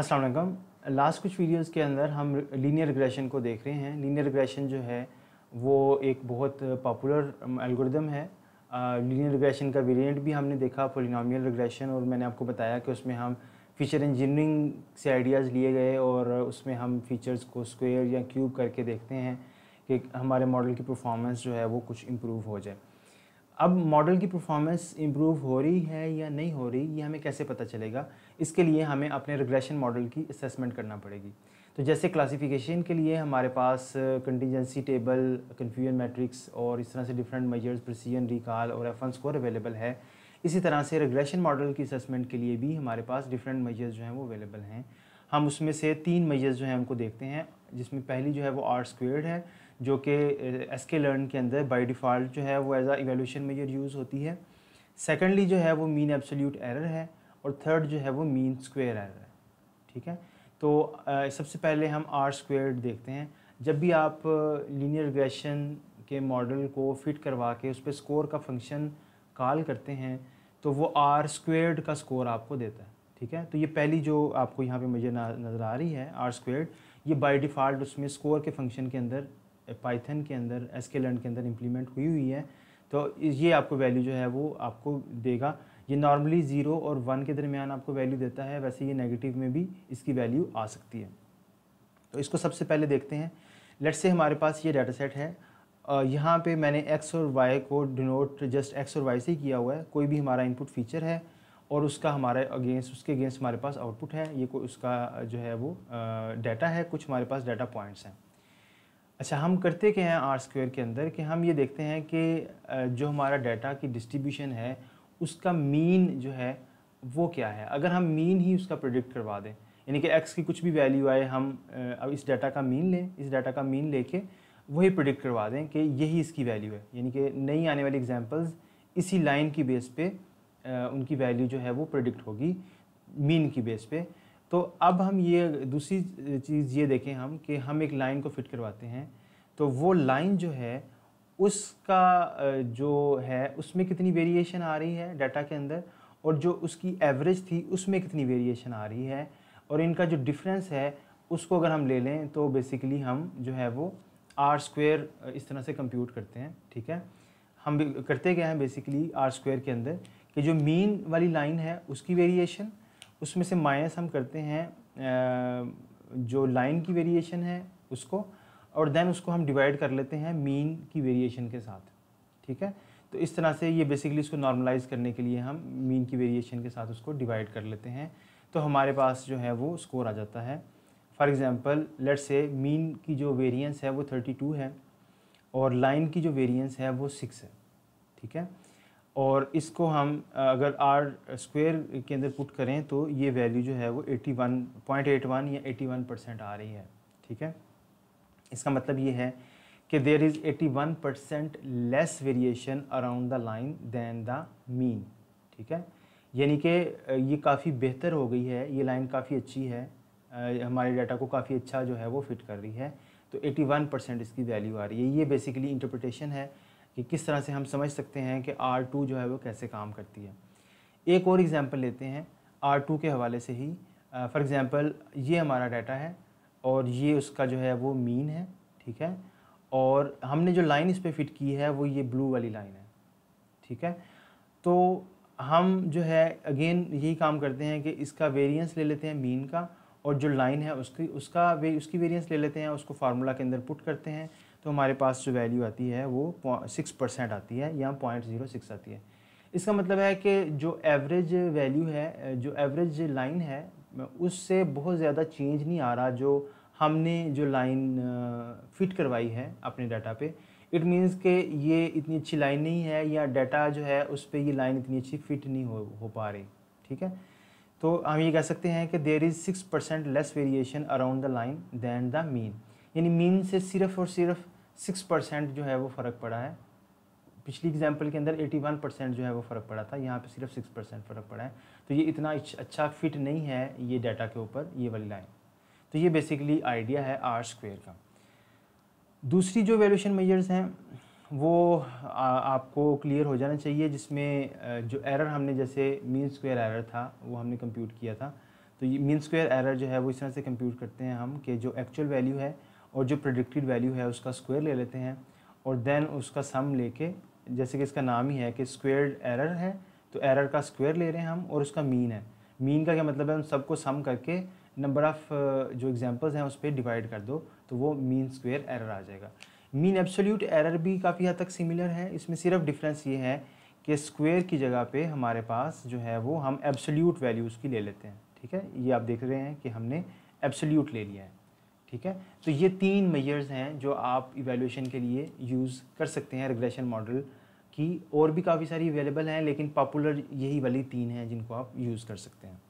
अस्सलाम वालेकुम लास्ट कुछ वीडियोस के अंदर हम लीनियर रिग्रेशन को देख रहे हैं लीनियर रिग्रेशन जो है वो एक बहुत पॉपुलर एल्गोरिदम है लीनियर रिग्रेशन का वेरिएंट भी हमने देखा पोलिनोमियल रिग्रेशन और मैंने आपको बताया कि उसमें हम फीचर इंजीनियरिंग से आइडियाज़ लिए गए और उसमें हम फीचर्स को स्क्वेयर या क्यूब करके देखते हैं कि हमारे मॉडल की परफॉर्मेंस जो है वो कुछ इम्प्रूव हो जाए अब मॉडल की परफॉर्मेंस इम्प्रूव हो रही है या नहीं हो रही ये हमें कैसे पता चलेगा इसके लिए हमें अपने रिग्रेशन मॉडल की असेसमेंट करना पड़ेगी तो जैसे क्लासिफिकेशन के लिए हमारे पास कंटीजेंसी टेबल कन्फ्यूजन मैट्रिक्स और इस तरह से डिफरेंट मेजर्स प्रसीजन रिकॉल और एफ स्कोर अवेलेबल है इसी तरह से रिग्रेशन मॉडल की असेसमेंट के लिए भी हमारे पास डिफरेंट मेजर्स जो हैं वो अवेलेबल हैं हम उसमें से तीन मेजर्स जो हैं उनको देखते हैं जिसमें पहली जो है वो आर स्क्वेयर्ड है जो कि एस के लर्न के अंदर बाई डिफ़ॉल्ट जो है वो as a evaluation measure use होती है सेकेंडली जो है वो मीन एब्सोल्यूट एरर है और थर्ड जो है वो मीन स्क्वेयर एरर है ठीक है तो आ, सबसे पहले हम आर स्क्वेयर देखते हैं जब भी आप लीनियर रिग्रेशन के मॉडल को फिट करवा के उस पर स्कोर का फंक्शन कॉल करते हैं तो वो आर स्क्वेयर का स्कोर आपको देता है ठीक है तो ये पहली जो आपको यहाँ पे मुझे नज़र आ रही है आर स्क्वेयर ये बाय डिफ़ॉल्ट उसमें स्कोर के फंक्शन के अंदर पाइथन के अंदर एस के लर्न के अंदर इम्प्लीमेंट हुई हुई है तो ये आपको वैल्यू जो है वो आपको देगा ये नॉर्मली ज़ीरो और वन के दरमियान आपको वैल्यू देता है वैसे ये नेगेटिव में भी इसकी वैल्यू आ सकती है तो इसको सबसे पहले देखते हैं लेट से हमारे पास ये डाटा सेट है यहाँ पे मैंने एक्स और वाई को डिनोट जस्ट एक्स और वाई से ही किया हुआ है कोई भी हमारा इनपुट फीचर है और उसका हमारे अगेंस्ट उसके अगेंस्ट हमारे पास आउटपुट है ये उसका जो है वो डाटा है कुछ हमारे पास डाटा पॉइंट्स हैं अच्छा हम करते क्या हैं आर स्क्वेयर के अंदर कि हम ये देखते हैं कि जो हमारा डाटा की डिस्ट्रीब्यूशन है उसका मीन जो है वो क्या है अगर हम मीन ही उसका प्रोडिक्ट करवा दें यानी कि एक्स की कुछ भी वैल्यू आए हम अब इस डाटा का मीन लें इस डाटा का मीन लेके वही प्रोडिक्ट करवा दें कि यही इसकी वैल्यू है यानी कि नई आने वाली एग्जाम्पल्स इसी लाइन की बेस पे उनकी वैल्यू जो है वो प्रोडिक्ट होगी मीन की बेस पे तो अब हम ये दूसरी चीज़ ये देखें हम कि हम एक लाइन को फिट करवाते हैं तो वो लाइन जो है उसका जो है उसमें कितनी वेरिएशन आ रही है डाटा के अंदर और जो उसकी एवरेज थी उसमें कितनी वेरिएशन आ रही है और इनका जो डिफरेंस है उसको अगर हम ले लें तो बेसिकली हम जो है वो आर स्क्वेयर इस तरह से कंप्यूट करते हैं ठीक है हम करते गए हैं बेसिकली आर स्क्वेयर के अंदर कि जो मीन वाली लाइन है उसकी वेरिएशन उसमें से माइनस हम करते हैं जो लाइन की वेरिएशन है उसको और देन उसको हम डिवाइड कर लेते हैं मीन की वेरिएशन के साथ ठीक है तो इस तरह से ये बेसिकली इसको नॉर्मलाइज करने के लिए हम मीन की वेरिएशन के साथ उसको डिवाइड कर लेते हैं तो हमारे पास जो है वो स्कोर आ जाता है for example let say mean की जो वेरिएंस है वो थर्टी टू है और लाइन की जो वेरिएंस है वो सिक्स है ठीक है और इसको हम अगर आर स्क्वेयर के अंदर पुट करें तो ये वैल्यू जो है वो 81.81 या 81 परसेंट आ रही है ठीक है इसका मतलब ये है कि there is 81 percent less variation around the line than the mean ठीक है यानी कि ये काफ़ी बेहतर हो गई है ये लाइन काफ़ी अच्छी है हमारे डाटा को काफ़ी अच्छा जो है वो फिट कर रही है तो 81 परसेंट इसकी वैल्यू आ रही है ये बेसिकली इंटरप्रटेशन है कि किस तरह से हम समझ सकते हैं कि आर टू जो है वो कैसे काम करती है एक और एग्ज़ाम्पल लेते हैं आर टू के हवाले से ही फॉर एग्ज़ाम्पल ये हमारा डाटा है और ये उसका जो है वो मीन है ठीक है और हमने जो लाइन इस पर फिट की है वो ये ब्लू वाली लाइन है ठीक है तो हम जो है अगेन यही काम करते हैं कि इसका वेरिएंस ले लेते हैं मीन का और जो लाइन है उसकी उसका वे उसकी वेरिएंस ले लेते हैं उसको फार्मूला के अंदर पुट करते हैं तो हमारे पास जो वैल्यू आती है वो सिक्स परसेंट आती है या पॉइंट ज़ीरो सिक्स आती है इसका मतलब है कि जो एवरेज वैल्यू है जो एवरेज लाइन है उससे बहुत ज़्यादा चेंज नहीं आ रहा जो हमने जो लाइन फिट करवाई है अपने डाटा पे इट मीन्स के ये इतनी अच्छी लाइन नहीं है या डाटा जो है उस पर ये लाइन इतनी अच्छी फिट नहीं हो हो पा रही ठीक है तो हम ये कह सकते हैं कि there is six percent less variation around the line than the mean यानी मीन से सिर्फ और सिर्फ सिक्स परसेंट जो है वो फ़र्क पड़ा है पिछली एग्जाम्पल के अंदर एटी वन परसेंट जो है वो फ़र्क पड़ा था यहाँ पे सिर्फ सिक्स परसेंट फ़र्क पड़ा है तो ये इतना अच्छा फिट नहीं है ये डाटा के ऊपर ये वाली लाइन तो ये बेसिकली आइडिया है आर स्क्वेयर का दूसरी जो वैल्यूशन मेजर्स हैं वो आ, आपको क्लियर हो जाना चाहिए जिसमें जो एरर हमने जैसे मीन स्क्वेयर एरर था वो हमने कंप्यूट किया था तो ये मीन स्क्वेयर एरर जो है वो इस तरह से कंप्यूट करते हैं हम कि जो एक्चुअल वैल्यू है और जो प्रोडिक्टेड वैल्यू है उसका स्क्वायर ले लेते हैं और देन उसका सम लेके जैसे कि इसका नाम ही है कि स्क्वेयर एरर है तो एरर का स्क्वायर ले रहे हैं हम और उसका मीन है मीन का क्या मतलब है हम सबको सम करके नंबर ऑफ़ जो एग्जांपल्स हैं उस पर डिवाइड कर दो तो वो मीन स्क्वेयर एरर आ जाएगा मीन एब्सोल्यूट एरर भी काफ़ी हद तक सिमिलर है इसमें सिर्फ डिफरेंस ये है कि स्क्वेयर की जगह पे हमारे पास जो है वो हम एब्सोल्यूट वैल्यूज़ की ले लेते हैं ठीक है ये आप देख रहे हैं कि हमने एब्सोल्यूट ले लिया है ठीक है तो ये तीन मेजर्स हैं जो आप इवेल्यूशन के लिए यूज़ कर सकते हैं रिग्रेशन मॉडल की और भी काफ़ी सारी अवेलेबल हैं लेकिन पॉपुलर यही वाली तीन हैं जिनको आप यूज़ कर सकते हैं